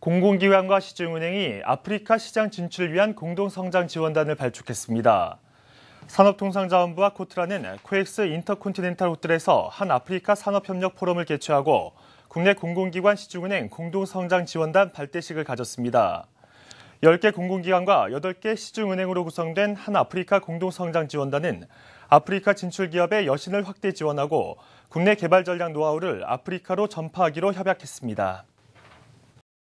공공기관과 시중은행이 아프리카 시장 진출을 위한 공동성장 지원단을 발족했습니다. 산업통상자원부와 코트라는 코엑스 인터콘티넨탈 호텔에서 한 아프리카 산업협력 포럼을 개최하고 국내 공공기관 시중은행 공동성장 지원단 발대식을 가졌습니다. 10개 공공기관과 8개 시중은행으로 구성된 한 아프리카 공동성장 지원단은 아프리카 진출 기업의 여신을 확대 지원하고 국내 개발 전략 노하우를 아프리카로 전파하기로 협약했습니다.